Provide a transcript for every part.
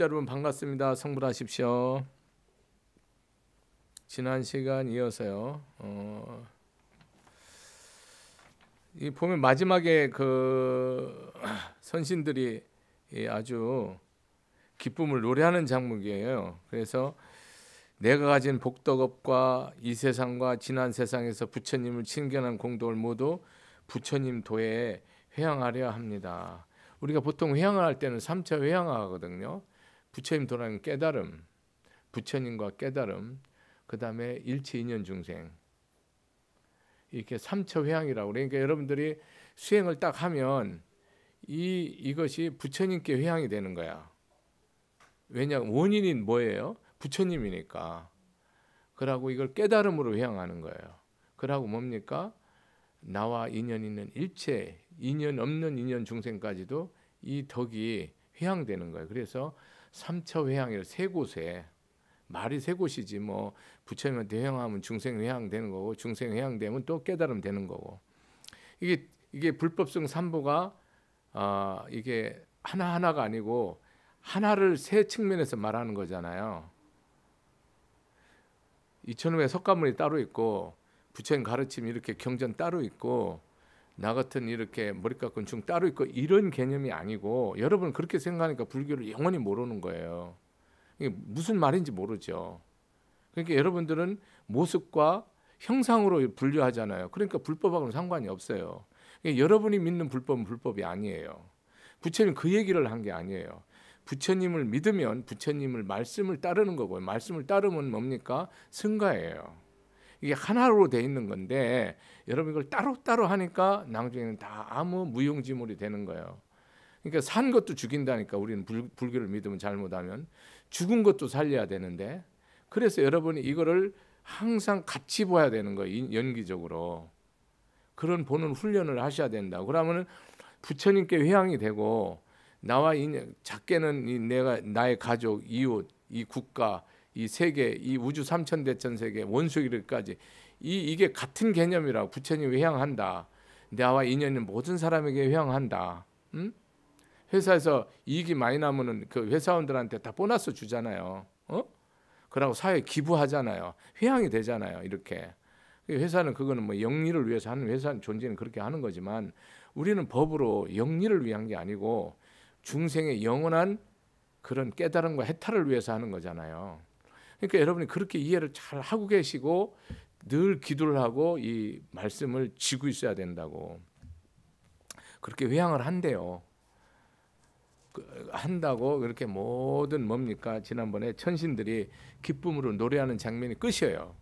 청취자 여러분 반갑습니다. 성불하십시오. 지난 시간 이어서요. 어, 이 보면 마지막에 그 선신들이 아주 기쁨을 노래하는 장면이에요. 그래서 내가 가진 복덕업과 이 세상과 지난 세상에서 부처님을 친견한 공덕을 모두 부처님 도에 회양하려 합니다. 우리가 보통 회양을 할 때는 3차 회양하거든요. 부처님 돌아가는 깨달음, 부처님과 깨달음, 그 다음에 일체 인연 중생 이렇게 삼처 회향이라고 그러니까 여러분들이 수행을 딱 하면 이 이것이 부처님께 회향이 되는 거야. 왜냐 원인이 뭐예요? 부처님이니까. 그러고 이걸 깨달음으로 회향하는 거예요. 그러고 뭡니까? 나와 인연 있는 일체 인연 없는 인연 중생까지도 이 덕이 회향되는 거예요. 그래서 삼처 회향이라 세 곳에 말이 세 곳이지 뭐 부처님한테 회향하면 중생 회향 되는 거고 중생 회향 되면 또 깨달음 되는 거고 이게 이게 불법성 삼보가 아 어, 이게 하나 하나가 아니고 하나를 세 측면에서 말하는 거잖아요. 이천후에 석가문이 따로 있고 부처님 가르침 이렇게 경전 따로 있고 나 같은 이렇게 머리 깎은 중 따로 있고 이런 개념이 아니고 여러분 그렇게 생각하니까 불교를 영원히 모르는 거예요. 이게 무슨 말인지 모르죠. 그러니까 여러분들은 모습과 형상으로 분류하잖아요. 그러니까 불법하고는 상관이 없어요. 그러니까 여러분이 믿는 불법은 불법이 아니에요. 부처님 그 얘기를 한 게 아니에요. 부처님을 믿으면 부처님을 말씀을 따르는 거고요. 말씀을 따르면 뭡니까? 승가예요. 이게 하나로 돼 있는 건데 여러분 이걸 따로따로 하니까 나중에는 다 아무 무용지물이 되는 거예요. 그러니까 산 것도 죽인다니까 우리는 불, 불교를 믿으면 잘못하면 죽은 것도 살려야 되는데 그래서 여러분이 이거를 항상 같이 봐야 되는 거예요. 연기적으로. 그런 보는 훈련을 하셔야 된다. 그러면은 부처님께 회향이 되고 나와 인, 작게는 내가 나의 가족, 이웃, 이 국가 이 세계, 이 우주 삼천 대천 세계, 원수이르까지 이 이게 같은 개념이라고 부처님 회양한다. 나와 인연인 모든 사람에게 회양한다. 응? 음? 회사에서 이익이 많이 나면은 그 회사원들한테 다 보너스 주잖아요. 어? 그러고 사회 에 기부하잖아요. 회양이 되잖아요. 이렇게. 그 회사는 그거는 뭐 영리를 위해서 하는 회사 존재는 그렇게 하는 거지만 우리는 법으로 영리를 위한 게 아니고 중생의 영원한 그런 깨달음과 해탈을 위해서 하는 거잖아요. 그러니까 여러분이 그렇게 이해를 잘 하고 계시고 늘 기도를 하고 이 말씀을 지고 있어야 된다고 그렇게 회양을 한대요. 그, 한다고 그렇게 모든 뭡니까 지난번에 천신들이 기쁨으로 노래하는 장면이 끝이에요.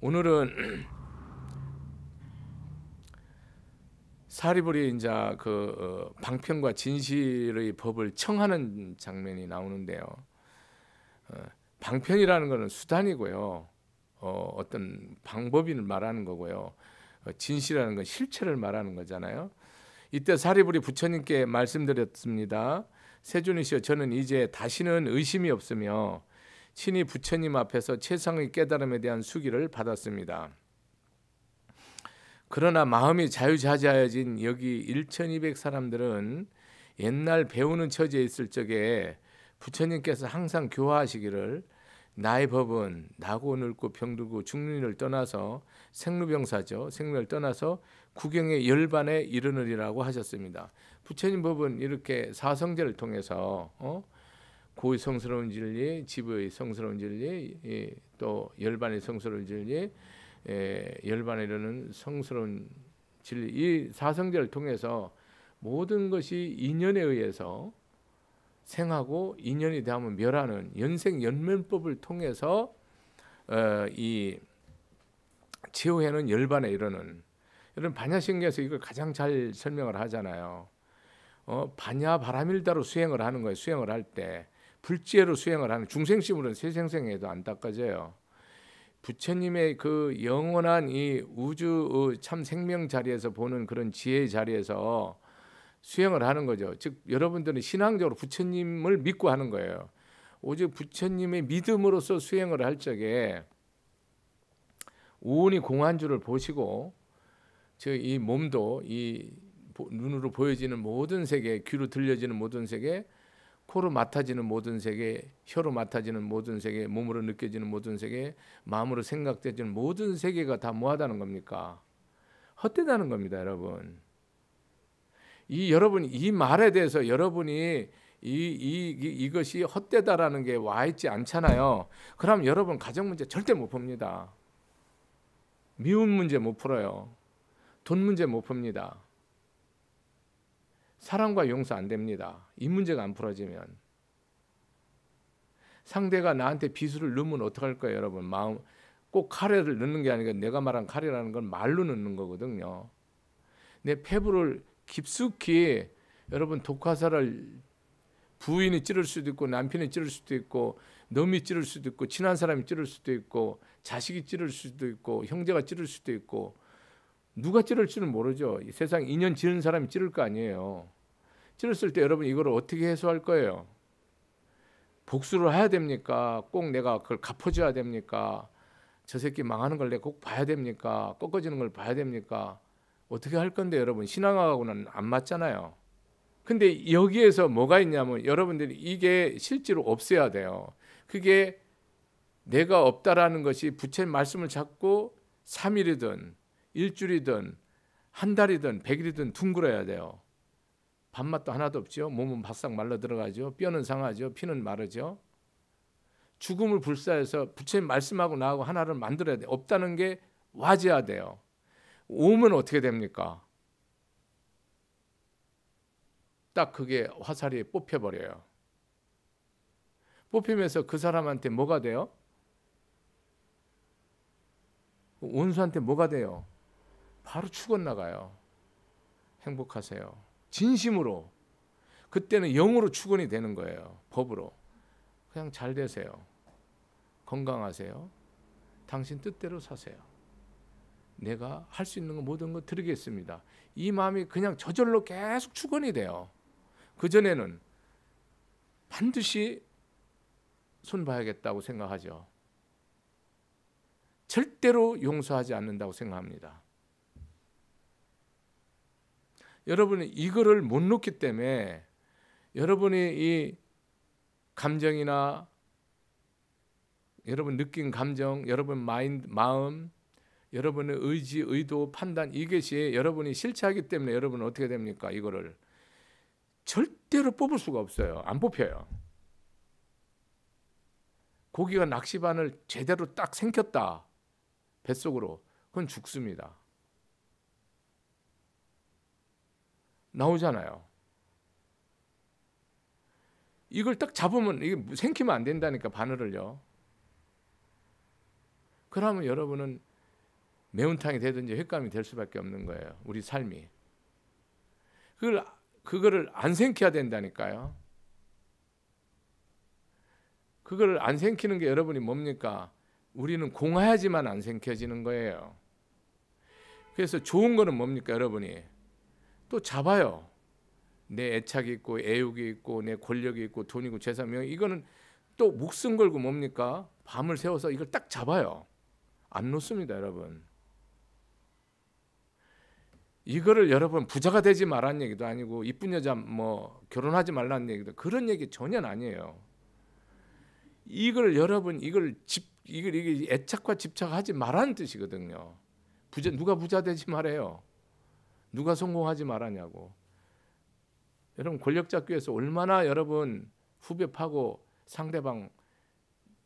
오늘은 사리불이 이제 그 어, 방편과 진실의 법을 청하는 장면이 나오는데요. 어, 방편이라는 것은 수단이고요. 어, 어떤 방법인을 말하는 거고요. 어, 진실이라는 건 실체를 말하는 거잖아요. 이때 사리불이 부처님께 말씀드렸습니다. 세준이시여 저는 이제 다시는 의심이 없으며 친히 부처님 앞에서 최상의 깨달음에 대한 수기를 받았습니다. 그러나 마음이 자유자재해진 여기 1200 사람들은 옛날 배우는 처지에 있을 적에 부처님께서 항상 교화하시기를 나의 법은 나고 늙고 병들고 죽는 일을 떠나서 생로병사죠. 생로를 떠나서 구경의 열반에 이르느리라고 하셨습니다. 부처님 법은 이렇게 사성제를 통해서 어? 고의 성스러운 진리, 지부의 성스러운 진리, 예, 또 열반의 성스러운 진리, 예, 열반에 이르는 성스러운 진리 이 사성제를 통해서 모든 것이 인연에 의해서 생하고 인연이 되면 멸하는 연생 연면법을 통해서 어, 이 최후에는 열반에 이르는 이런 반야신경에서 이걸 가장 잘 설명을 하잖아요. 어, 반야 바라밀다로 수행을 하는 거예요. 수행을 할 때 불지혜로 수행을 하는 중생심으로는 세생생에도 안 닦아져요. 부처님의 그 영원한 이 우주 어, 참 생명 자리에서 보는 그런 지혜의 자리에서 수행을 하는 거죠. 즉 여러분들은 신앙적으로 부처님을 믿고 하는 거예요. 오직 부처님의 믿음으로서 수행을 할 적에 우운이 공한주를 보시고 저 이 몸도 이 눈으로 보여지는 모든 세계, 귀로 들려지는 모든 세계, 코로 맡아지는 모든 세계, 혀로 맡아지는 모든 세계, 몸으로 느껴지는 모든 세계, 마음으로 생각되지는 모든 세계가 다 뭐하다는 겁니까? 헛되다는 겁니다, 여러분. 이 여러분 이 말에 대해서 여러분이 이, 이, 이, 것이 헛되다라는 게 와 있지 않잖아요. 그럼 여러분 가정 문제 절대 못 봅니다. 미운 문제 못 풀어요. 돈 문제 못 풉니다. 사랑과 용서 안 됩니다. 이 문제가 안 풀어지면. 상대가 나한테 비수를 넣으면 어떡할 거예요, 여러분? 마음 꼭카레 넣는 게 아니라 내가 말한 카레라는 건 말로 넣는 거거든요. 내 패브를 깊숙이 여러분 독화살을 부인이 찌를 수도 있고 남편이 찌를 수도 있고 놈이 찌를 수도 있고 친한 사람이 찌를 수도 있고 자식이 찌를 수도 있고 형제가 찌를 수도 있고 누가 찌를지는 모르죠. 세상 인연 지은 사람이 찌를 거 아니에요. 찌렀을 때 여러분 이걸 어떻게 해소할 거예요? 복수를 해야 됩니까? 꼭 내가 그걸 갚아줘야 됩니까? 저 새끼 망하는 걸 내가 꼭 봐야 됩니까? 꺾어지는 걸 봐야 됩니까? 어떻게 할 건데 여러분 신앙하고는 안 맞잖아요. 근데 여기에서 뭐가 있냐면 여러분들이 이게 실제로 없애야 돼요. 그게 내가 없다라는 것이 부처 말씀을 잡고 3일이든 일주일이든 한 달이든 100일이든 둥그러야 돼요. 밥맛도 하나도 없죠. 몸은 바싹 말라 들어가죠. 뼈는 상하죠. 피는 마르죠. 죽음을 불사해서 부처 말씀하고 나하고 하나를 만들어야 돼. 없다는 게 와져야 돼요. 오면 어떻게 됩니까? 딱 그게 화살이 뽑혀버려요. 뽑히면서 그 사람한테 뭐가 돼요? 원수한테 뭐가 돼요? 바로 죽어 나가요. 행복하세요. 진심으로. 그때는 영으로 축원이 되는 거예요. 법으로. 그냥 잘 되세요. 건강하세요. 당신 뜻대로 사세요. 내가 할 수 있는 거 모든 거 드리겠습니다. 이 마음이 그냥 저절로 계속 축원이 돼요. 그 전에는 반드시 손 봐야겠다고 생각하죠. 절대로 용서하지 않는다고 생각합니다. 여러분이 이거를 못 놓기 때문에 여러분이 이 감정이나 여러분 느낀 감정, 여러분 마인 마음 여러분의 의지, 의도, 판단 이것이 여러분이 실체하기 때문에 여러분은 어떻게 됩니까? 이거를 절대로 뽑을 수가 없어요. 안 뽑혀요. 고기가 낚시바늘 제대로 딱 생겼다. 뱃속으로. 그건 죽습니다. 나오잖아요. 이걸 딱 잡으면 이게 생기면 안 된다니까 바늘을요. 그러면 여러분은 매운탕이 되든지 횟감이 될 수밖에 없는 거예요. 우리 삶이. 그걸 그거를 안 생겨야 된다니까요. 그걸 안 생기는 게 여러분이 뭡니까? 우리는 공하야지만 안 생겨지는 거예요. 그래서 좋은 거는 뭡니까, 여러분이? 또 잡아요. 내 애착이 있고 애욕이 있고 내 권력이 있고 돈이고 재산명 이거는 또 목숨 걸고 뭡니까? 밤을 새워서 이걸 딱 잡아요. 안 놓습니다, 여러분. 이거를 여러분 부자가 되지 말라는 얘기도 아니고 이쁜 여자 뭐 결혼하지 말라는 얘기도 그런 얘기 전혀 아니에요. 이걸 여러분 이걸 집 이걸 이게 애착과 집착하지 말라는 뜻이거든요. 부자 누가 부자 되지 말아요. 누가 성공하지 말하냐고. 여러분 권력자교에서 얼마나 여러분 후배 파고 상대방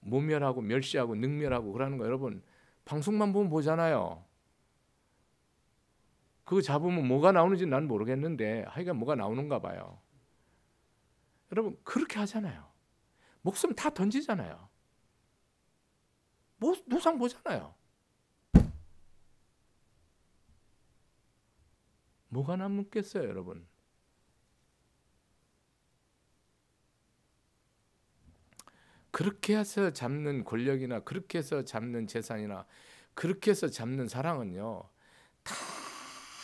모멸하고 멸시하고 능멸하고 그러는 거 여러분 방송만 보면 보잖아요. 그거 잡으면 뭐가 나오는지 난 모르겠는데 하여간 뭐가 나오는가 봐요. 여러분 그렇게 하잖아요. 목숨 다 던지잖아요. 모, 뭐, 노상 보잖아요. 뭐가 남겠어요, 여러분? 그렇게 해서 잡는 권력이나 그렇게 해서 잡는 재산이나 그렇게 해서 잡는 사랑은요. 다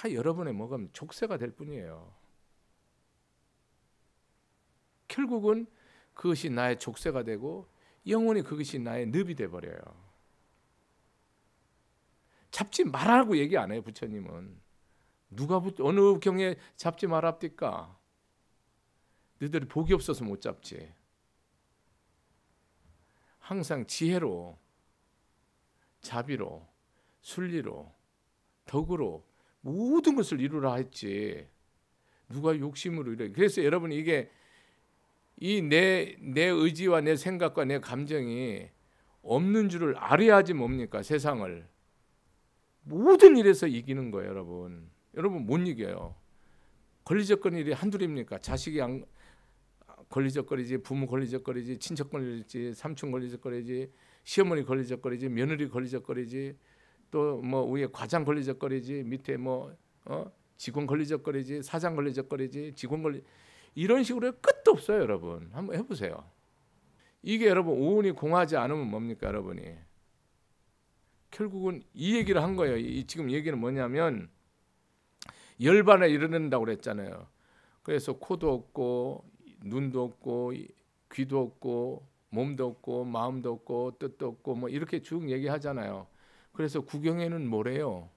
다 여러분의 뭐가 족쇄가 될 뿐이에요. 결국은 그것이 나의 족쇄가 되고 영원히 그것이 나의 늪이 돼 버려요. 잡지 말라고 얘기 안 해요, 부처님은. 누가 부, 어느 경에 잡지 말랍디까? 너희들이 복이 없어서 못 잡지. 항상 지혜로, 자비로, 순리로, 덕으로 모든 것을 이루라 했지. 누가 욕심으로 이래. 그래서 여러분 이게 이 내 내 의지와 내 생각과 내 감정이 없는 줄을 알아야지 뭡니까 세상을 모든 일에서 이기는 거예요 여러분 여러분 못 이겨요 권리적거리는 일이 한둘입니까 자식이 안 걸리적거리지 부모 걸리적거리지 친척 걸리지 삼촌 걸리적거리지 시어머니 걸리적거리지 며느리 걸리적거리지 또뭐 위에 과장 걸리적거리지 밑에 뭐 어? 직원 걸리적거리지 사장 걸리적거리지 직원 걸리 이런 식으로 끝도 없어요 여러분 한번 해보세요 이게 여러분 오운이 공하지 않으면 뭡니까 여러분이 결국은 이 얘기를 한 거예요 이 지금 얘기는 뭐냐면 열반에 이르는다고 그랬잖아요 그래서 코도 없고 눈도 없고 귀도 없고 몸도 없고 마음도 없고 뜻도 없고 뭐 이렇게 쭉 얘기하잖아요 그래서 구경에는 뭐래요?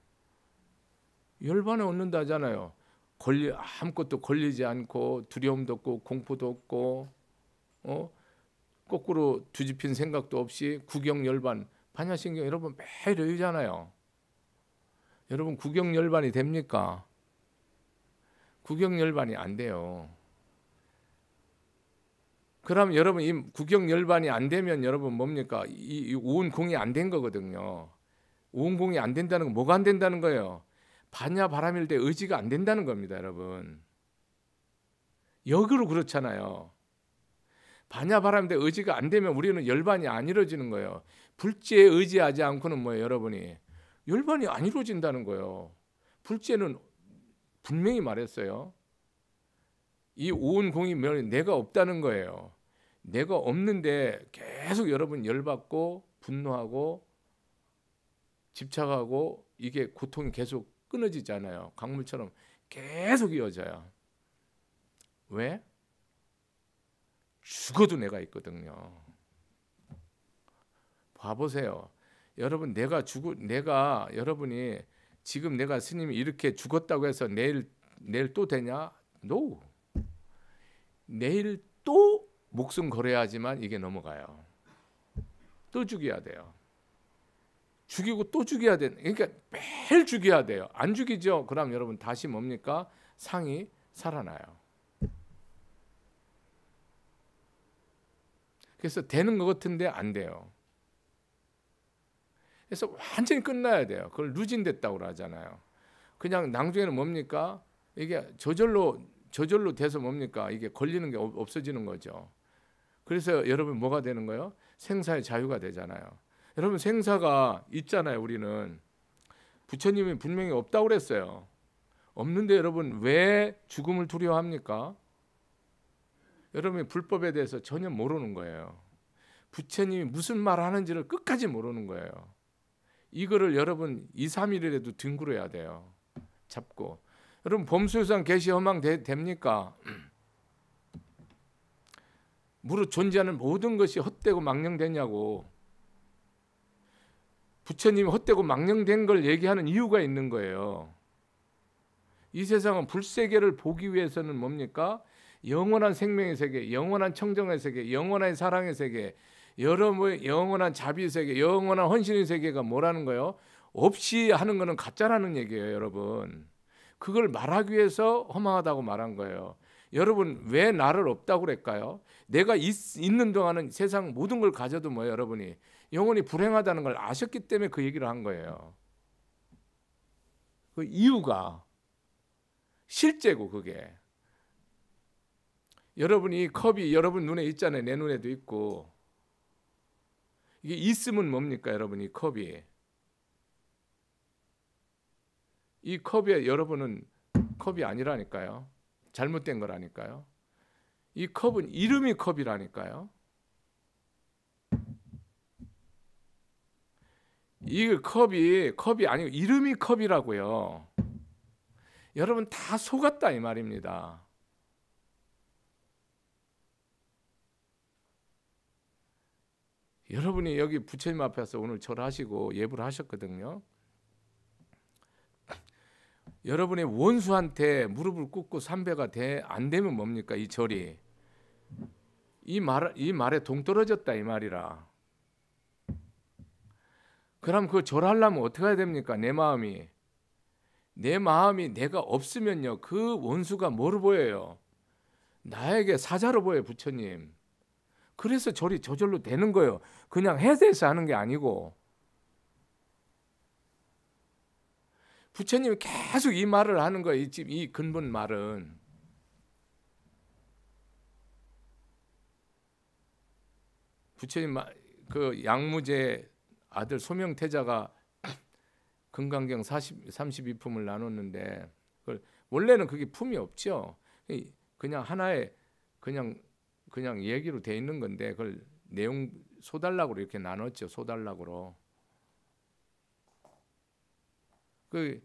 열반에 얻는다잖아요. 걸리 아무것도 걸리지 않고 두려움도 없고 공포도 없고 어 거꾸로 뒤집힌 생각도 없이 구경 열반 반야신경 여러분 매일 외우잖아요. 여러분 구경 열반이 됩니까? 구경 열반이 안 돼요. 그럼 여러분 이 구경 열반이 안 되면 여러분 뭡니까? 이, 이 우운 공이 안 된 거거든요. 온공이안 된다는 건 뭐가 안 된다는 거예요? 반야 바람일 때 의지가 안 된다는 겁니다, 여러분. 역으로 그렇잖아요. 반야 바람일 때 의지가 안 되면 우리는 열반이 안 이루어지는 거예요. 불지에 의지하지 않고는 뭐예요, 여러분이? 열반이 안 이루어진다는 거예요. 불지는 분명히 말했어요. 이오공이 내가 없다는 거예요. 내가 없는데 계속 여러분 열받고 분노하고 집착하고 이게 고통이 계속 끊어지잖아요. 강물처럼 계속 이어져요. 왜? 죽어도 내가 있거든요. 봐보세요. 여러분 내가 죽을 내가 여러분이 지금 내가 스님이 이렇게 죽었다고 해서 내일 내일 또 되냐? No. 내일 또 목숨 걸어야지만 이게 넘어가요. 또 죽여야 돼요. 죽이고 또 죽여야 되는 그러니까 매일 죽여야 돼요. 안 죽이죠. 그럼 여러분 다시 뭡니까? 상이 살아나요. 그래서 되는 것 같은데 안 돼요. 그래서 완전히 끝나야 돼요. 그걸 루진됐다고 하잖아요. 그냥 낭중에는 뭡니까? 이게 저절로 저절로 돼서 뭡니까? 이게 걸리는 게 없어지는 거죠. 그래서 여러분 뭐가 되는 거예요? 생사의 자유가 되잖아요. 여러분 생사가 있잖아요. 우리는 부처님이 분명히 없다고 그랬어요. 없는데 여러분 왜 죽음을 두려워합니까? 여러분이 불법에 대해서 전혀 모르는 거예요. 부처님이 무슨 말 하는지를 끝까지 모르는 거예요. 이거를 여러분 2, 3일이라도 뒹굴어야 돼요. 잡고. 여러분 범수유상 개시 허망 되, 됩니까? 무릇 존재하는 모든 것이 헛되고 망령되냐고 부처님이 헛되고 망령된 걸 얘기하는 이유가 있는 거예요. 이 세상은 불세계를 보기 위해서는 뭡니까? 영원한 생명의 세계, 영원한 청정의 세계, 영원한 사랑의 세계, 여러분의 뭐 영원한 자비의 세계, 영원한 헌신의 세계가 뭐라는 거예요? 없이 하는 거는 가짜라는 얘기예요, 여러분. 그걸 말하기 위해서 허망하다고 말한 거예요. 여러분 왜 나를 없다고 그럴까요? 내가 있, 는 동안은 세상 모든 걸 가져도 뭐 여러분이 영혼이 불행하다는 걸 아셨기 때문에 그 얘기를 한 거예요. 그 이유가 실제고 그게 여러분이 컵이 여러분 눈에 있잖아요. 내 눈에도 있고 이게 있으면 뭡니까 여러분이 컵이 이 컵에 여러분은 컵이 아니라니까요. 잘못된 거라니까요. 이 컵은 이름이 컵이라니까요. 이 컵이 컵이 아니고 이름이 컵이라고요. 여러분 다 속았다 이 말입니다. 여러분이 여기 부처님 앞에서 오늘 절하시고 예불 하셨거든요. 여러분의 원수한테 무릎을 꿇고 삼배가 돼 안 되면 뭡니까 이 절이 이 말 이 말에 동떨어졌다 이 말이라. 그럼 그 절하려면 어떻게 해야 됩니까? 내 마음이. 내 마음이 내가 없으면요. 그 원수가 뭐로 보여요? 나에게 사자로 보여 부처님. 그래서 절이 저절로 되는 거예요. 그냥 해대해서 하는 게 아니고. 부처님이 계속 이 말을 하는 거예요. 이, 집, 이 근본 말은. 부처님 그 양무제 아들 소명태자가 금강경 40, 32품을 나눴는데 그걸 원래는 그게 품이 없죠. 그냥 하나의 그냥 그냥 얘기로 돼 있는 건데 그걸 내용 소달락으로 이렇게 나눴죠. 소달락으로. 그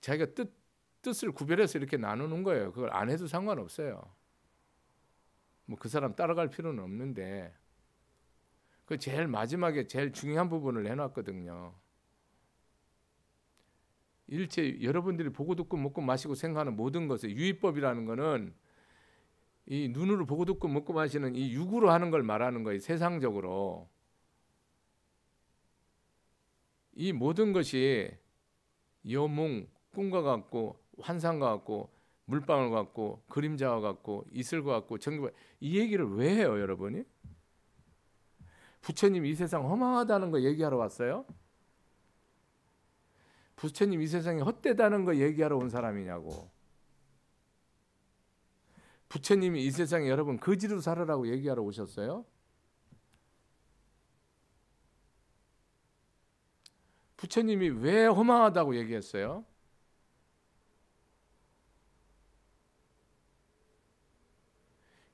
자기가 뜻 뜻을 구별해서 이렇게 나누는 거예요. 그걸 안 해도 상관없어요. 뭐 그 사람 따라갈 필요는 없는데 그 제일 마지막에 제일 중요한 부분을 해놨거든요. 일체 여러분들이 보고 듣고 먹고 마시고 생각하는 모든 것에 유의법이라는 것은 이 눈으로 보고 듣고 먹고 마시는 이 육으로 하는 걸 말하는 거예요. 세상적으로 이 모든 것이 여몽, 꿈과 같고 환상과 같고 물방울 같고 그림자와 같고 이슬과 같고 전이 얘기를 왜 해요, 여러분이? 부처님 이 세상 허망하다는 거 얘기하러 왔어요? 부처님 이 세상이 헛되다는 거 얘기하러 온 사람이냐고. 부처님이 이 세상에 여러분 거지로 살아라고 얘기하러 오셨어요? 부처님이 왜 허망하다고 얘기했어요?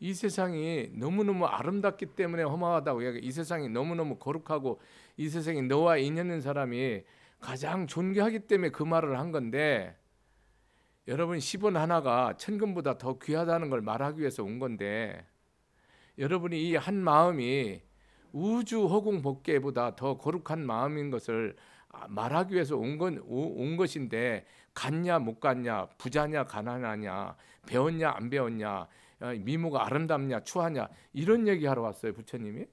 이 세상이 너무너무 아름답기 때문에 허망하다고 이야기이 해 세상이 너무너무 거룩하고 이 세상이 너와 인연 인 사람이 가장 존귀하기 때문에 그 말을 한 건데 여러분 10원 하나가 천금보다 더 귀하다는 걸 말하기 위해서 온 건데 여러분이 이 한 마음이 우주 허공 복개보다 더 거룩한 마음인 것을 아, 말하기 위해서 온, 건, 온 것인데 갔냐 못 갔냐 부자냐 가난하냐 배웠냐 안 배웠냐 아, 미모가 아름답냐 추하냐 이런 얘기하러 왔어요 부처님이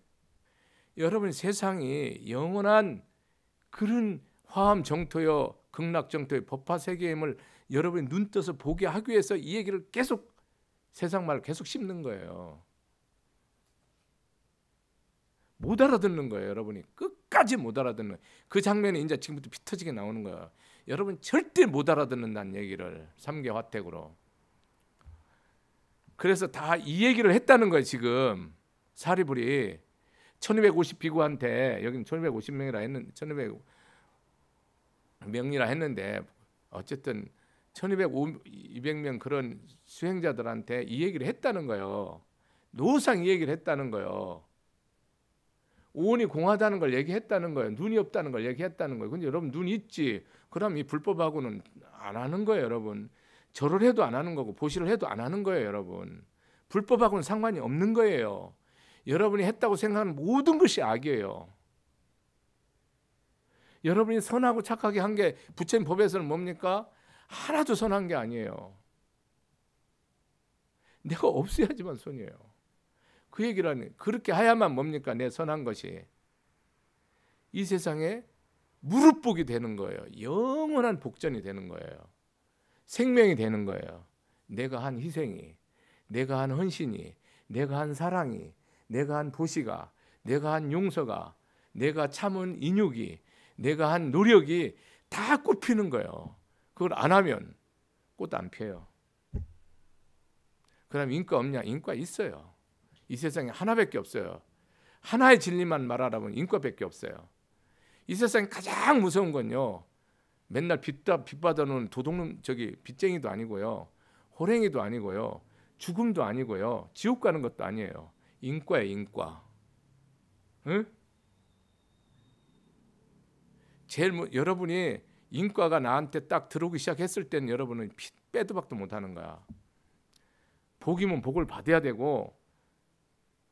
여러분 세상이 영원한 그런 화엄 정토여 극락 정토의 법화 세계임을 여러분이 눈 떠서 보게 하기 위해서 이 얘기를 계속 세상 말을 계속 씹는 거예요. 못 알아듣는 거예요, 여러분이. 끝까지 못 알아듣는. 그 장면이 이제 지금부터 피 터지게 나오는 거예요. 여러분 절대 못 알아듣는다는 얘기를 삼계 화택으로. 그래서 다 이 얘기를 했다는 거예요 지금 사리불이 1250 비구한테 여기는 1250명이라 했는 1200명이라 했는데 어쨌든 1200명 그런 수행자들한테 이 얘기를 했다는 거예요. 노상 이 얘기를 했다는 거예요. 오온이 공하다는 걸 얘기했다는 거예요. 눈이 없다는 걸 얘기했다는 거예요. 근데 여러분 눈 있지. 그럼 이 불법하고는 안 하는 거예요, 여러분. 절을 해도 안 하는 거고 보시를 해도 안 하는 거예요, 여러분. 불법하고는 상관이 없는 거예요. 여러분이 했다고 생각하는 모든 것이 악이에요. 여러분이 선하고 착하게 한 게 부처님 법에서는 뭡니까? 하나도 선한 게 아니에요. 내가 없어야지만 손이에요. 그 얘기를 하니 그렇게 하야만 뭡니까? 내 선한 것이 이 세상에 무릎복이 되는 거예요. 영원한 복전이 되는 거예요. 생명이 되는 거예요. 내가 한 희생이, 내가 한 헌신이, 내가 한 사랑이, 내가 한 보시가, 내가 한 용서가, 내가 참은 인육이 내가 한 노력이 다 꽃피는 거예요. 그걸 안 하면 꽃도 안 피어요. 그럼 인과 없냐? 인과 있어요. 이 세상에 하나밖에 없어요. 하나의 진리만 말하라면 인과밖에 없어요. 이 세상에 가장 무서운 건요. 맨날 빚다 빚받아놓은 도둑놈 저기 빚쟁이도 아니고요. 호랭이도 아니고요. 죽음도 아니고요. 지옥 가는 것도 아니에요. 인과예 인과. 응? 제일 뭐, 여러분이 인과가 나한테 딱 들어오기 시작했을 때는 여러분은 피, 빼도 박도 못 하는 거야. 복이면 복을 받아야 되고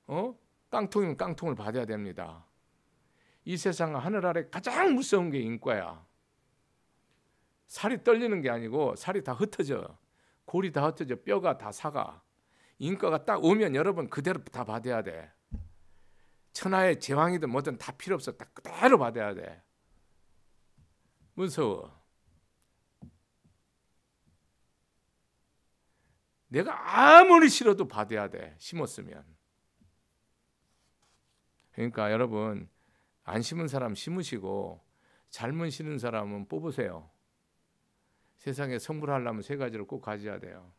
어? 깡통이면 깡통을 받아야 됩니다. 이 세상 하늘 아래 가장 무서운 게 인과야. 살이 떨리는 게 아니고 살이 다 흩어져. 골이 다 흩어져. 뼈가 다 사가. 인과가 딱 오면 여러분 그대로 다 받아야 돼. 천하의 제왕이든 뭐든 다 필요 없어. 딱 그대로 받아야 돼. 무서워. 내가 아무리 싫어도 받아야 돼. 심었으면. 그러니까 여러분 안 심은 사람 심으시고 잘못 심은 사람은 뽑으세요. 세상에 성불하려면 세 가지를 꼭 가져야 돼요.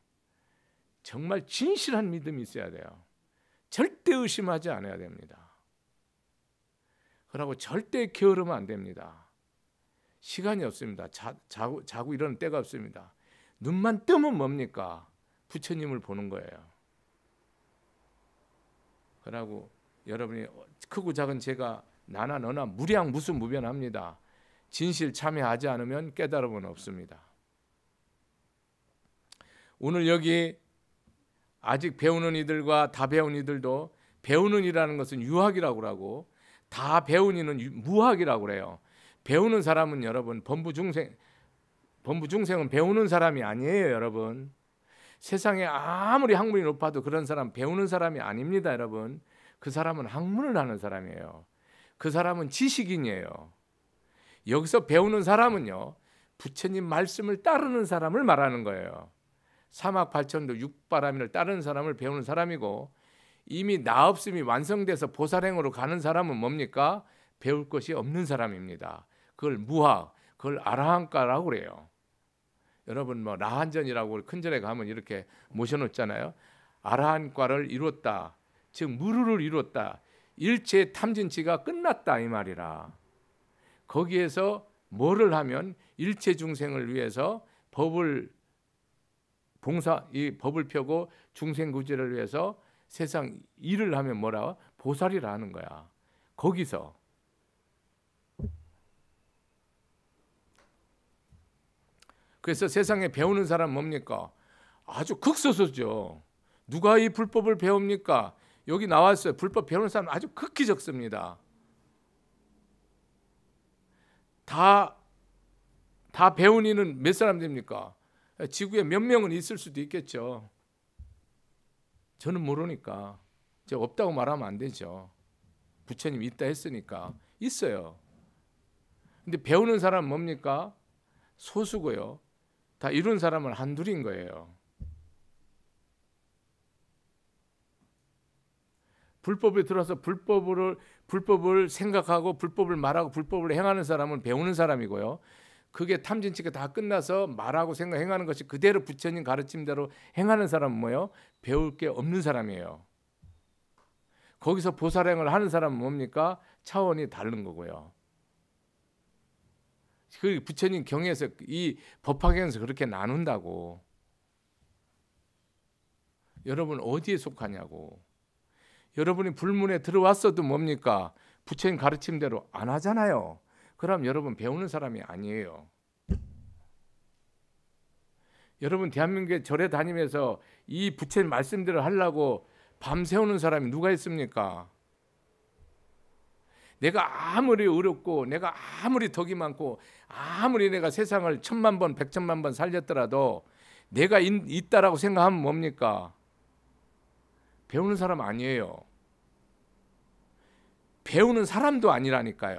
정말 진실한 믿음이 있어야 돼요. 절대 의심하지 않아야 됩니다. 그러고 절대 게으르면 안 됩니다. 시간이 없습니다. 자, 자고, 자고 이런 때가 없습니다. 눈만 뜨면 뭡니까? 부처님을 보는 거예요. 그러고 여러분이 크고 작은 제가 나나 너나 무량 무수 무변합니다. 진실 참여하지 않으면 깨달음은 없습니다. 오늘 여기 아직 배우는 이들과 다 배운 이들도 배우는 이라는 것은 유학이라고 하고 다 배운 이는 무학이라고 해요 배우는 사람은 여러분 범부 중생 범부 중생은 배우는 사람이 아니에요, 여러분. 세상에 아무리 학문이 높아도 그런 사람 배우는 사람이 아닙니다, 여러분. 그 사람은 학문을 하는 사람이에요. 그 사람은 지식인이에요. 여기서 배우는 사람은요. 부처님 말씀을 따르는 사람을 말하는 거예요. 사막 발천도 육바람을 따르는 사람을 배우는 사람이고 이미 나 없음이 완성돼서 보살행으로 가는 사람은 뭡니까? 배울 것이 없는 사람입니다. 그걸 무학, 그걸 아라한가라고 그래요. 여러분 뭐 라한전이라고 큰 절에 가면 이렇게 모셔놓잖아요. 아라한과를 이뤘다. 즉 무르를 이뤘다. 일체 탐진치가 끝났다 이 말이라. 거기에서 뭐를 하면 일체 중생을 위해서 법을 봉사 이 법을 펴고 중생 구제를 위해서 세상 일을 하면 뭐라 보살이라 하는 거야. 거기서 그래서 세상에 배우는 사람 뭡니까? 아주 극소수죠. 누가 이 불법을 배웁니까? 여기 나왔어요. 불법 배우는 사람 아주 극히 적습니다. 다, 다 배운 이는 몇 사람 됩니까? 지구에 몇 명은 있을 수도 있겠죠. 저는 모르니까 제 없다고 말하면 안 되죠. 부처님 있다 했으니까 있어요. 근데 배우는 사람 뭡니까? 소수고요. 다 이룬 사람은 한둘인 거예요. 불법에 들어서 불법을 불법을 생각하고 불법을 말하고 불법을 행하는 사람은 배우는 사람이고요. 그게 탐진치가 다 끝나서 말하고 생각 행하는 것이 그대로 부처님 가르침대로 행하는 사람은 뭐예요? 배울 게 없는 사람이에요. 거기서 보살행을 하는 사람은 뭡니까? 차원이 다른 거고요. 그 부처님 경에서 이 법화경에서 그렇게 나눈다고. 여러분 어디에 속하냐고. 여러분이 불문에 들어왔어도 뭡니까? 부처님 가르침대로 안 하잖아요. 그럼 여러분 배우는 사람이 아니에요. 여러분 대한민국에 절에 다니면서 이 부처님 말씀대로 하려고 밤 새우는 사람이 누가 있습니까? 내가 아무리 어렵고 내가 아무리 덕이 많고 아무리 내가 세상을 천만 번, 백천만 번 살렸더라도 내가 있, 다라고 생각하면 뭡니까? 배우는 사람 아니에요. 배우는 사람도 아니라니까요.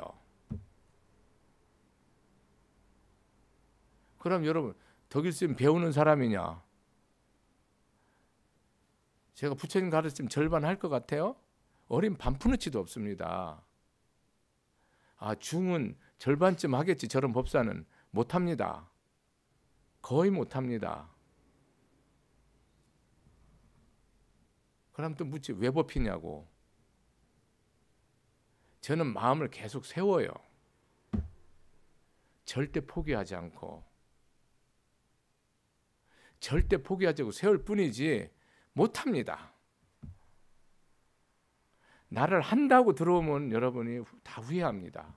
그럼 여러분 독일스님 배우는 사람이냐? 제가 부처님 가르침 절반 할 것 같아요? 어린 반푼어치도 없습니다. 아 중은 절반쯤 하겠지 저런 법사는 못합니다. 거의 못합니다. 그럼 또 묻지 왜 법히냐고. 저는 마음을 계속 세워요. 절대 포기하지 않고 절대 포기하자고 세울 뿐이지 못합니다. 나를 한다고 들어오면 여러분이 다 후회합니다.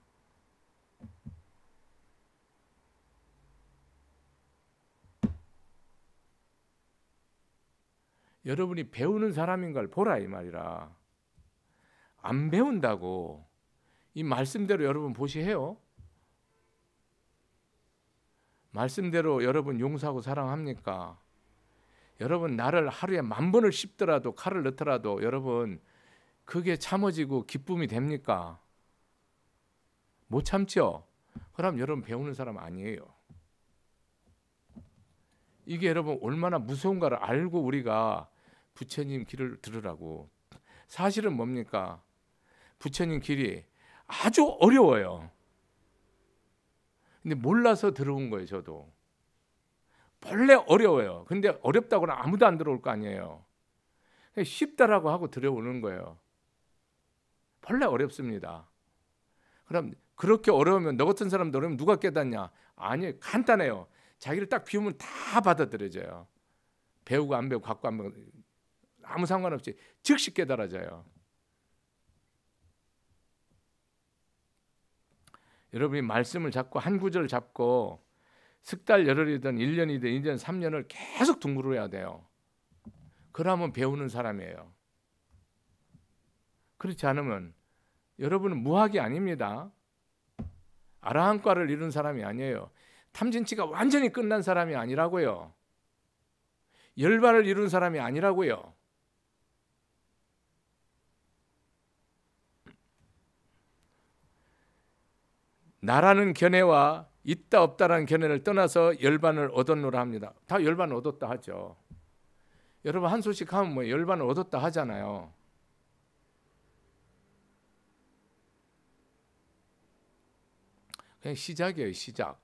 여러분이 배우는 사람인 걸 보라 이 말이라. 안 배운다고 이 말씀대로 여러분 보시해요. 말씀대로 여러분 용서하고 사랑합니까? 여러분 나를 하루에 만 번을 씹더라도 칼을 넣더라도 여러분 그게 참어지고 기쁨이 됩니까? 못 참죠. 그럼 여러분 배우는 사람 아니에요. 이게 여러분 얼마나 무서운가를 알고 우리가 부처님 길을 들으라고 사실은 뭡니까? 부처님 길이 아주 어려워요. 근데 몰라서 들어온 거예요, 저도. 원래 어려워요. 근데 어렵다고는 아무도 안 들어올 거 아니에요. 쉽다라고 하고 들어오는 거예요. 원래 어렵습니다. 그럼 그렇게 어려우면 너 같은 사람 어려면 누가 깨닫냐? 아니 간단해요. 자기를 딱 비우면 다 받아들여져요. 배우고 안 배우고 갖고 안 배우고 아무 상관없이 즉시 깨달아져요. 여러분이 말씀을 잡고 한 구절 을 잡고 석달 열흘이든 1년이든 2년 3년을 계속 둥그러야 돼요. 그러면 배우는 사람이에요. 그렇지 않으면 여러분은 무학이 아닙니다. 아라한과를 이룬 사람이 아니에요. 탐진치가 완전히 끝난 사람이 아니라고요. 열발을 이룬 사람이 아니라고요. 나라는 견해와 있다 없다라는 견해를 떠나서 열반을 얻었노라 합니다. 다 열반을 얻었다 하죠. 여러분 한 소식 하면 뭐 열반을 얻었다 하잖아요. 그냥 시작이에요, 시작.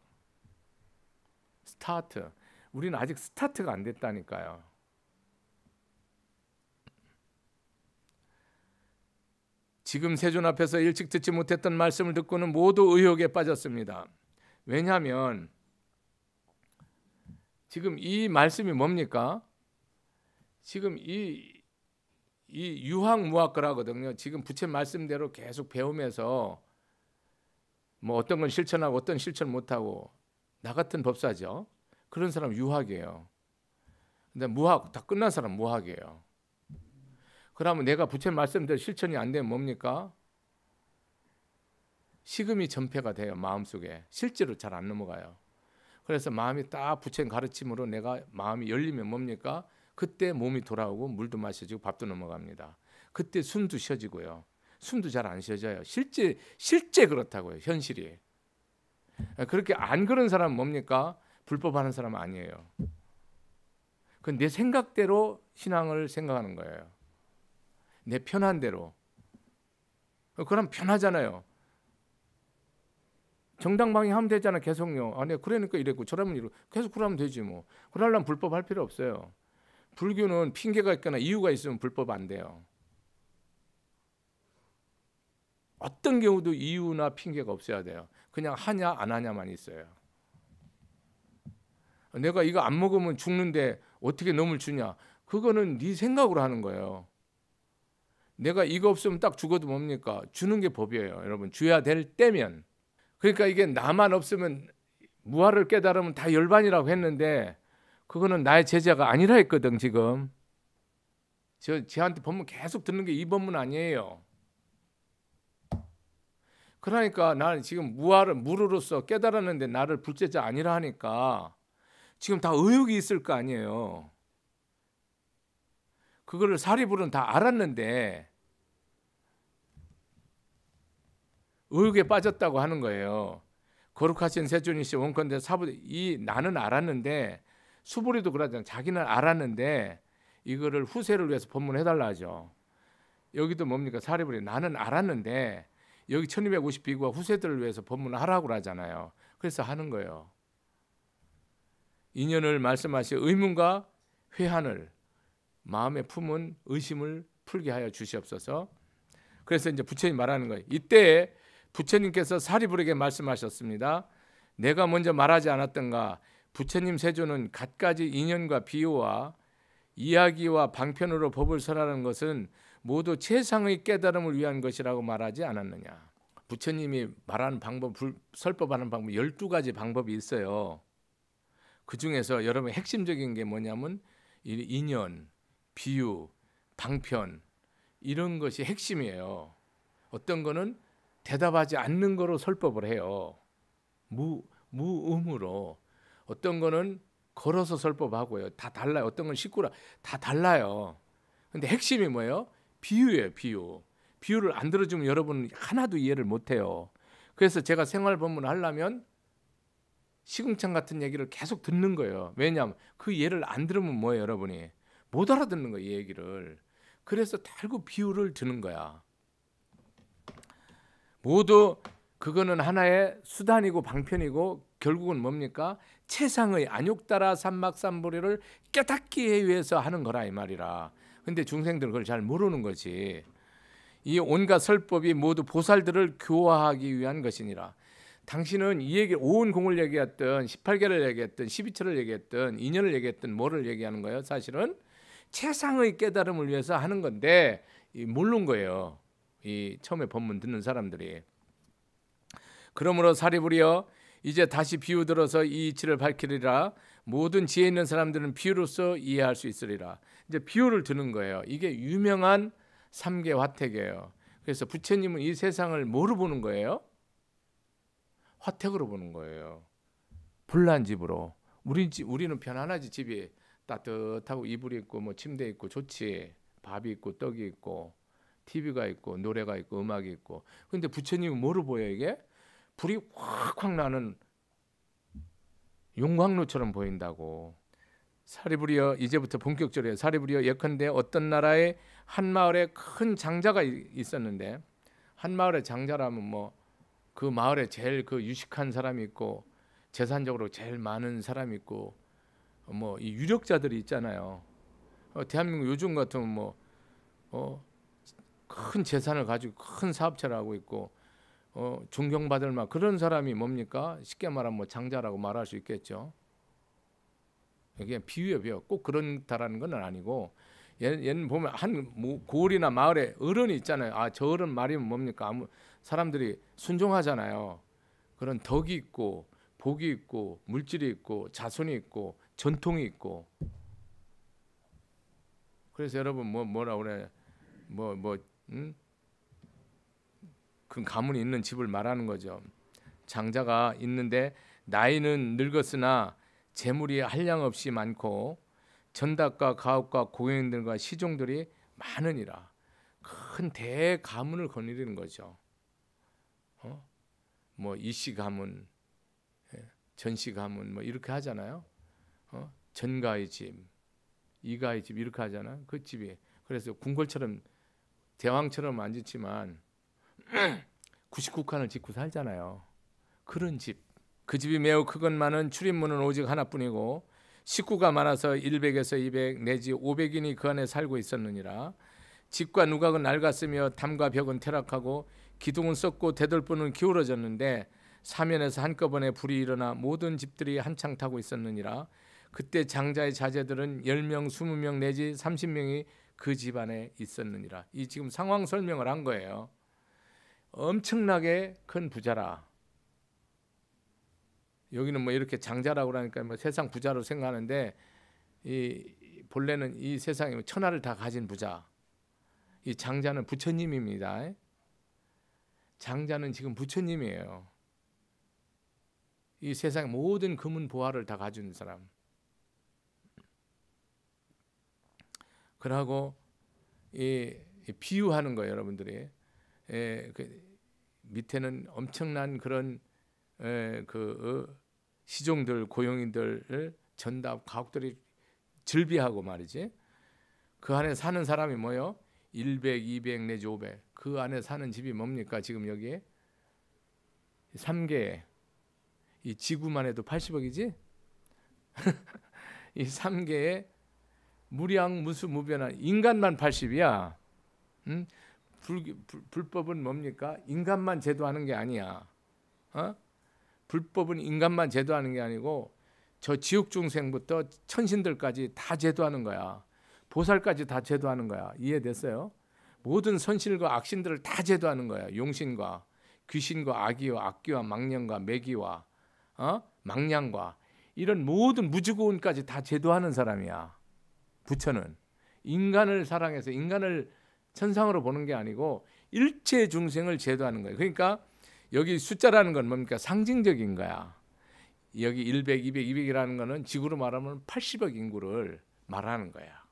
스타트. 우리는 아직 스타트가 안 됐다니까요. 지금 세존 앞에서 일찍 듣지 못했던 말씀을 듣고는 모두 의혹에 빠졌습니다. 왜냐하면 지금 이 말씀이 뭡니까? 지금 이, 이 유학무학거라거든요. 지금 부처 말씀대로 계속 배우면서 뭐 어떤 건 실천하고 어떤 실천 못하고 나 같은 법사죠. 그런 사람 유학이에요. 근데 무학 다 끝난 사람 무학이에요. 그러면 내가 부처님 말씀대로 실천이 안 되면 뭡니까? 식음이 전폐가 돼요 마음속에 실제로 잘 안 넘어가요 그래서 마음이 딱 부처님 가르침으로 내가 마음이 열리면 뭡니까 그때 몸이 돌아오고 물도 마셔지고 밥도 넘어갑니다 그때 숨도 쉬어지고요 숨도 잘 안 쉬어져요 실제 실제 그렇다고요 현실이 그렇게 안 그런 사람은 뭡니까 불법하는 사람 아니에요 그 내 생각대로 신앙을 생각하는 거예요 내 편한 대로. 그럼 편하잖아요. 정당방위 하면 되잖아 계속요. 아니 네, 그러니까 이랬고 저러면 이러 계속 그러면 되지 뭐. 그러려면 불법 할 필요 없어요. 불교는 핑계가 있거나 이유가 있으면 불법 안 돼요. 어떤 경우도 이유나 핑계가 없어야 돼요. 그냥 하냐 안 하냐만 있어요. 내가 이거 안 먹으면 죽는데 어떻게 넘을 주냐? 그거는 네 생각으로 하는 거예요. 내가 이거 없으면 딱 죽어도 뭡니까? 주는 게 법이에요. 여러분, 줘야 될 때면. 그러니까 이게 나만 없으면 무화를 깨달으면 다 열반이라고 했는데 그거는 나의 제자가 아니라 했거든, 지금. 저, 제한테 법문 계속 듣는 게 이 법문 아니에요. 그러니까 나는 지금 무화를 무로로서 깨달았는데 나를 불제자 아니라 하니까 지금 다 의욕이 있을 거 아니에요. 그거를 사리불은 다 알았는데 의욕에 빠졌다고 하는 거예요. 거룩하신 세존이 씨 원컨대 사부 이 나는 알았는데 수부리도 그러잖아요. 자기는 알았는데 이거를 후세를 위해서 법문해 달라 죠 여기도 뭡니까? 사례부리 나는 알았는데 여기 1250비구와 후세들을 위해서 법문하라고 그잖아요 그래서 하는 거예요. 인연을 말씀하시 의문과 회한을 마음에 품은 의심을 풀게 하여 주시옵소서. 그래서 이제 부처님 말하는 거예요. 이때 부처님께서 사리불에게 말씀하셨습니다. 내가 먼저 말하지 않았던가 부처님 세조는 갖가지 인연과 비유와 이야기와 방편으로 법을 설하는 것은 모두 최상의 깨달음을 위한 것이라고 말하지 않았느냐. 부처님이 말하는 방법, 설법하는 방법 12가지 방법이 있어요. 그 중에서 여러분 핵심적인 게 뭐냐면 인연, 비유, 방편 이런 것이 핵심이에요. 어떤 거는 대답하지 않는 거로 설법을 해요. 무 무음으로 어떤 거는 걸어서 설법하고요. 다 달라요. 어떤 건 식구라 다 달라요. 근데 핵심이 뭐예요? 비유예요, 비유. 비유를 안 들어주면 여러분 하나도 이해를 못 해요. 그래서 제가 생활 법문을 하려면 시궁창 같은 얘기를 계속 듣는 거예요. 왜냐하면 그 예를 안 들으면 뭐예요, 여러분이? 못 알아듣는 거예요, 이 얘기를. 그래서 달고 비유를 드는 거야. 모두 그거는 하나의 수단이고 방편이고 결국은 뭡니까? 최상의 안욕 따라 삼막삼보리를 깨닫기 위해서 하는 거라 이 말이라. 근데 중생들 그걸 잘 모르는 거지. 이 온갖 설법이 모두 보살들을 교화하기 위한 것이니라. 당신은 이 얘기 온 공을 얘기했던 18개를 얘기했던 12처를 얘기했던 인연을 얘기했던 뭐를 얘기하는 거예요? 사실은 최상의 깨달음을 위해서 하는 건데 모르는 거예요. 이 처음에 본문 듣는 사람들이 그러므로 사리부리여 이제 다시 비유들어서 이 이치를 밝히리라 모든 지혜 있는 사람들은 비유로서 이해할 수 있으리라 이제 비유를 드는 거예요 이게 유명한 삼계 화택이에요 그래서 부처님은 이 세상을 뭐로 보는 거예요? 화택으로 보는 거예요 불난 집으로 우리 집, 우리는 편안하지 집이 따뜻하고 이불 이 있고 뭐 침대 있고 좋지 밥이 있고 떡이 있고 TV가 있고 노래가 있고 음악이 있고. 근데 부처님이 뭐를 보여 이게? 불이 확확 나는 용광로처럼 보인다고. 사리부리여 이제부터 본격적으로 사리부리여 예컨대 어떤 나라의 한 마을에 큰 장자가 있었는데 한 마을의 장자라면 뭐 그 마을에 제일 그 유식한 사람이 있고 재산적으로 제일 많은 사람이 있고 뭐 이 유력자들이 있잖아요. 어, 대한민국 요즘 같으면 뭐 어, 큰 재산을 가지고 큰 사업체를 하고 있고 어, 존경받을 만 그런 사람이 뭡니까? 쉽게 말하면 뭐 장자라고 말할 수 있겠죠. 이게 비유에 비유. 꼭 그렇다라는 건 아니고 얘는 보면 한 뭐 고을이나 마을에 어른이 있잖아요. 아, 저 어른 말이면 뭡니까? 아무 사람들이 순종하잖아요. 그런 덕이 있고 복이 있고 물질이 있고 자손이 있고 전통이 있고 그래서 여러분 뭐 뭐라 그래 뭐뭐 뭐 음? 그 가문이 있는 집을 말하는 거죠. 장자가 있는데 나이는 늙었으나 재물이 한량 없이 많고 전닥과 가옥과 고객들과 시종들이 많으니라 큰 대가문을 거느리는 거죠. 어? 뭐 이씨 가문, 예, 전씨 가문 뭐 이렇게 하잖아요. 어? 전가의 집, 이가의 집 이렇게 하잖아. 그 집이 그래서 궁궐처럼 대왕처럼 안 짓지만 99칸을 짓고 살잖아요. 그런 집. 그 집이 매우 크건만은 출입문은 오직 하나뿐이고 식구가 많아서 100에서 200 내지 500인이 그 안에 살고 있었느니라. 집과 누각은 낡았으며 담과 벽은 퇴락하고 기둥은 썩고 대들보는 기울어졌는데 사면에서 한꺼번에 불이 일어나 모든 집들이 한창 타고 있었느니라. 그때 장자의 자제들은 10명, 20명 내지 30명이 그 집안에 있었느니라. 이 지금 상황 설명을 한 거예요. 엄청나게 큰 부자라. 여기는 뭐 이렇게 장자라고 하니까 그러니까 뭐 세상 부자로 생각하는데 이 본래는 이 세상에 뭐 천하를 다 가진 부자. 이 장자는 부처님입니다. 장자는 지금 부처님이에요. 이 세상 모든 금은 보화를 다 가진 사람. 그러고 이, 이 비유하는 거예요, 여러분들이. 에, 예, 그 밑에는 엄청난 그런 에, 예, 그 어, 시종들, 고용인들을 전다 가옥들이 즐비하고 말이지. 그 안에 사는 사람이 뭐요? 100, 200 내지 500. 그 안에 사는 집이 뭡니까? 지금 여기에 3개. 이 지구만 해도 80억이지? 이 3개의 무량 무수 무변한 인간만 80이야. 응? 불, 불 법은 뭡니까? 인간만 제도하는 게 아니야. 어? 불법은 인간만 제도하는 게 아니고 저 지옥 중생부터 천신들까지 다 제도하는 거야. 보살까지 다 제도하는 거야. 이해됐어요? 모든 선신과 악신들을 다 제도하는 거야. 용신과 귀신과 악이와 악귀와 망령과 매기와 어? 망량과 이런 모든 무지고운까지 다 제도하는 사람이야. 부처는 인간을 사랑해서 인간을 천상으로 보는 게 아니고 일체 중생을 제도하는 거예요. 그러니까 여기 숫자라는 건 뭡니까? 상징적인 거야. 여기 100, 200, 200이라는 거는 지구로 말하면 80억 인구를 말하는 거야.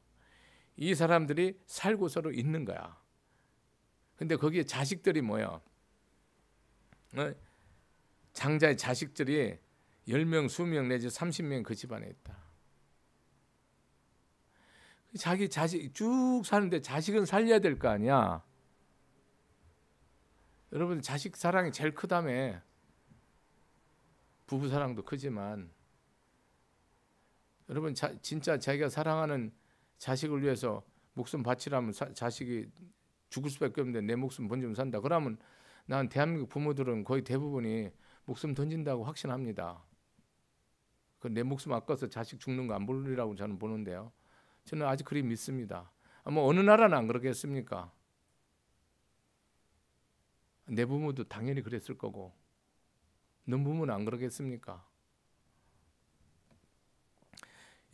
이 사람들이 살고 서로 있는 거야. 근데 거기에 자식들이 뭐야? 어? 장자의 자식들이 10명, 20명 내지 30명 그 집안에 있다. 자기 자식 쭉 사는데 자식은 살려야 될 거 아니야. 여러분 자식 사랑이 제일 크다며. 부부 사랑도 크지만 여러분 자, 진짜 자기가 사랑하는 자식을 위해서 목숨 바치라면 사, 자식이 죽을 수밖에 없는데 내 목숨 번지면 산다. 그러면 난 대한민국 부모들은 거의 대부분이 목숨 던진다고 확신합니다. 그 내 목숨 아까워서 자식 죽는 거안 볼리라고 저는 보는데요. 저는 아직 그리 믿습니다. 아, 뭐 어느 나라는 안 그러겠습니까? 내 부모도 당연히 그랬을 거고 넌 부모는 안 그러겠습니까?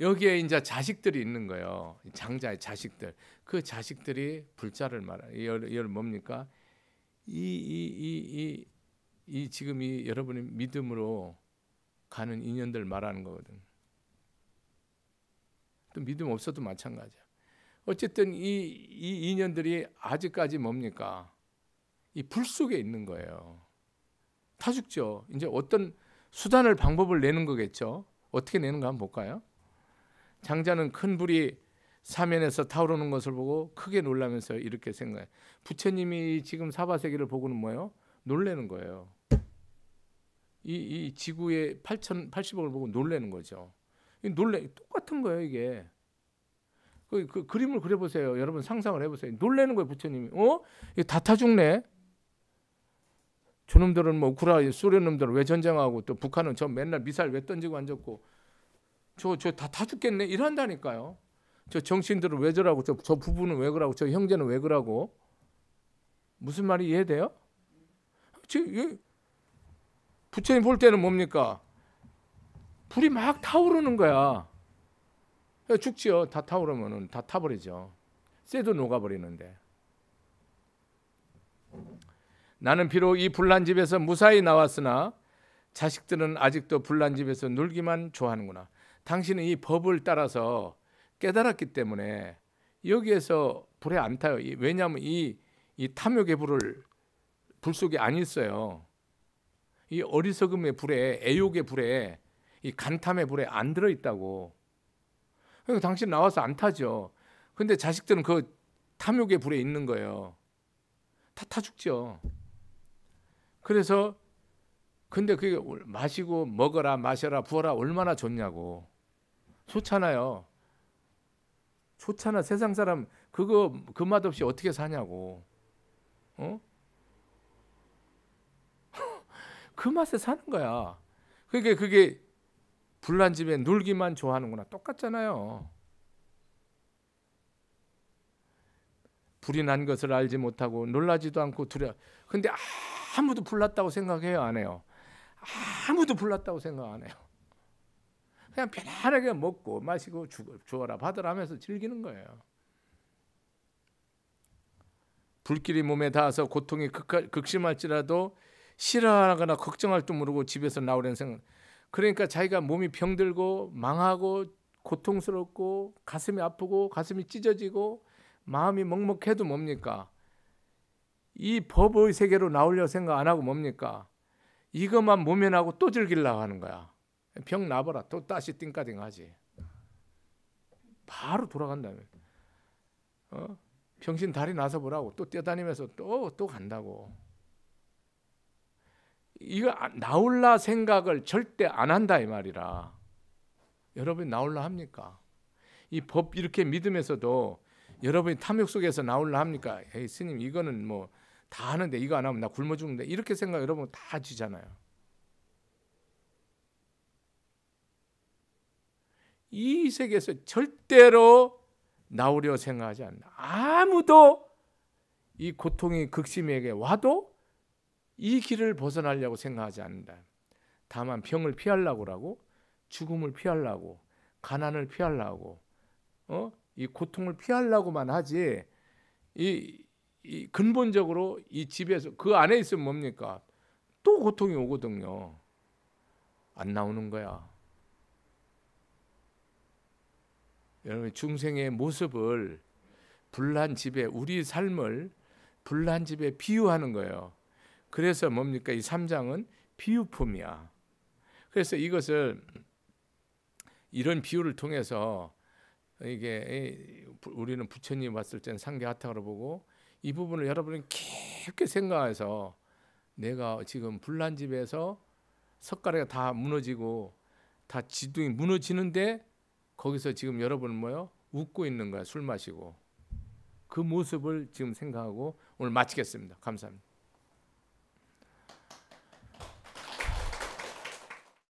여기에 이제 자식들이 있는 거예요. 장자의 자식들. 그 자식들이 불자를 말하. 이열 뭡니까? 이이 이 이 지금 이 여러분의 믿음으로 가는 인연들 말하는 거거든. 또 믿음 없어도 마찬가지야. 어쨌든 이, 이 인연들이 아직까지 뭡니까? 이 불 속에 있는 거예요. 타죽죠. 이제 어떤 수단을 방법을 내는 거겠죠. 어떻게 내는가 한번 볼까요? 장자는 큰 불이 사면에서 타오르는 것을 보고 크게 놀라면서 이렇게 생각해. 부처님이 지금 사바세계를 보고는 뭐예요? 놀래는 거예요. 이, 이 지구의 8천, 80억을 보고 놀래는 거죠. 놀래 똑같은 거예요 이게. 그, 그 그림을 그려보세요. 여러분 상상을 해보세요. 놀래는 거예요 부처님이. 어? 다타 죽네. 저놈들은 뭐우크라 소련놈들 왜 전쟁하고 또 북한은 저 맨날 미사일 왜 던지고 앉았고 저 저 다 다 죽겠네 이런다니까요. 저정치들은왜 저라고 저, 저 부부는 왜 그러고 저 형제는 왜 그러고 무슨 말이 이해돼요? 지금 부처님 볼 때는 뭡니까? 불이 막 타오르는 거야. 죽지요. 다 타오르면은 다 타버리죠. 쇠도 녹아버리는데. 나는 비록 이 불난 집에서 무사히 나왔으나 자식들은 아직도 불난 집에서 놀기만 좋아하는구나. 당신은 이 법을 따라서 깨달았기 때문에 여기에서 불에 안 타요. 왜냐하면 이, 이 탐욕의 불을 불 속에 안 있어요. 이 어리석음의 불에 애욕의 불에 이 간탐의 불에안 들어 있다고. 그래서 당신 나와서 안 타죠. 근데 자식들은 그 탐욕의 불에 있는 거예요. 타타 죽죠. 그래서 근데 그게 마시고 먹어라 마셔라 부어라 얼마나 좋냐고. 좋잖아요. 좋잖아. 세상 사람 그거 그 맛없이 어떻게 사냐고. 어? 그 맛에 사는 거야. 그러니까 그게 그게 불난 집에 놀기만 좋아하는구나. 똑같잖아요. 불이 난 것을 알지 못하고 놀라지도 않고 두려. 근데 아무도 불났다고 생각해요, 안 해요. 아무도 불났다고 생각 안 해요. 그냥 편안하게 먹고 마시고 주어라 받으라 면서 즐기는 거예요. 불길이 몸에 닿아서 고통이 극, 극심할지라도 싫어하거나 걱정할 줄 모르고 집에서 나오려는 생각. 그러니까 자기가 몸이 병들고 망하고 고통스럽고 가슴이 아프고 가슴이 찢어지고 마음이 먹먹해도 뭡니까? 이 법의 세계로 나오려 생각 안 하고 뭡니까? 이것만 모면하고 또즐길라고 하는 거야. 병 나버라. 또 다시 띵까띵 하지. 바로 돌아간다며. 어? 병신 다리 나서 보라고 또 뛰어다니면서 또 또 간다고. 이거 아, 나올라 생각을 절대 안 한다 이 말이라. 여러분이 나올라 합니까? 이 법 이렇게 믿으면서도 여러분이 탐욕 속에서 나올라 합니까? 에이 스님 이거는 뭐 다 하는데 이거 안 하면 나 굶어 죽는데 이렇게 생각 여러분 다 지잖아요. 이 세계에서 절대로 나오려 생각하지 않는다. 아무도 이 고통이 극심에게 와도 이 길을 벗어나려고 생각하지 않는다. 다만 병을 피하려고 라고 죽음을 피하려고 가난을 피하려고 어? 이 고통을 피하려고만 하지 이, 이 근본적으로 이 집에서 그 안에 있으면 뭡니까? 또 고통이 오거든요. 안 나오는 거야. 여러분 중생의 모습을 불난 집에 우리 삶을 불난 집에 비유하는 거예요. 그래서 뭡니까? 이 3장은 비유품이야. 그래서 이것을 이런 비유를 통해서 이게 우리는 부처님 왔을 땐상계하탕로 보고 이 부분을 여러분이 깊게 생각해서 내가 지금 불난 집에서 석가래가 다 무너지고 다 지둥이 무너지는데 거기서 지금 여러분은 뭐요? 웃고 있는 거야 술 마시고 그 모습을 지금 생각하고 오늘 마치겠습니다. 감사합니다.